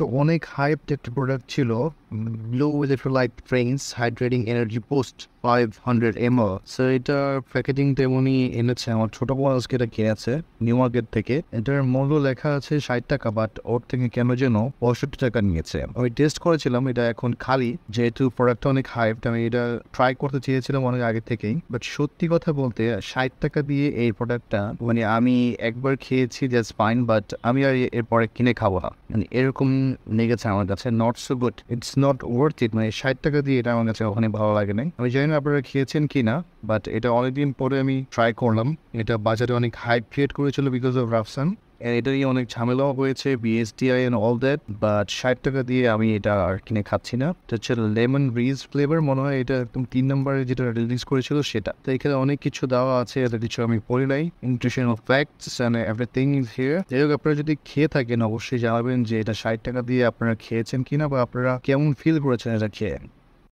তো অনেক হাইপড একটা প্রোডাক্ট ছিল blue electrolyte trends hydrating energy post five hundred এমও সো এটার প্যাকেজিং তেমনই এনেছে আমার ছোট বউ আজকে এটা কিনেছে নিউ মার্কেট থেকে এটার মূল্য লেখা আছে ষাট টাকা বাট ওর থেকে কেন যেন পঁয়ষট্টি টাকা নিয়েছে আমি টেস্ট করেছিলাম এটা এখন খালি যেহেতু প্রোডাক্টটা অনেক হাইপড আমি এটা ট্রাই করতে চেয়েছিলাম অনেক আগে থেকেই বাট সত্যি কথা বলতে ষাট টাকা দিয়ে এই প্রোডাক্টটা মানে আমি একবার খেয়েছি জাস্ট ফাইন বাট আমি আর এরপরে কিনে খাবো না মানে এরকম নিয়ে গেছে আমার কাছে not so good it's not worth it মানে ষাট টাকা দিয়ে এটা আমার কাছে ওখানে ভালো লাগে নাই আমি জানি আপনারা খেয়েছেন কি না বাট এটা অনেকদিন পরে আমি ট্রাই করলাম এটা বাজারে অনেক হাইপ ক্রিয়েট করেছিল বিকজ অফ রাফসান এটা নিয়ে অনেক ঝামেলাও হয়েছে BSTI and all that but ষাট টাকা দিয়ে আমি এটা আর কিনে খাচ্ছি না এটা হচ্ছে লেমন রিজ ফ্লেভার মনে হয় এটা একদম তিন নম্বরে যেটা রিলিজ করেছিল সেটা তো এখানে অনেক কিছু দেওয়া আছে এটা কিছু আমি পড়ি নাই nutrition of facts and everything is here যাই হোক আপনারা যদি খেয়ে থাকেন অবশ্যই জানাবেন যে এটা ষাট টাকা দিয়ে আপনারা খেয়েছেন কিনা বা আপনারা কেমন ফিল করেছেন এটা খেয়ে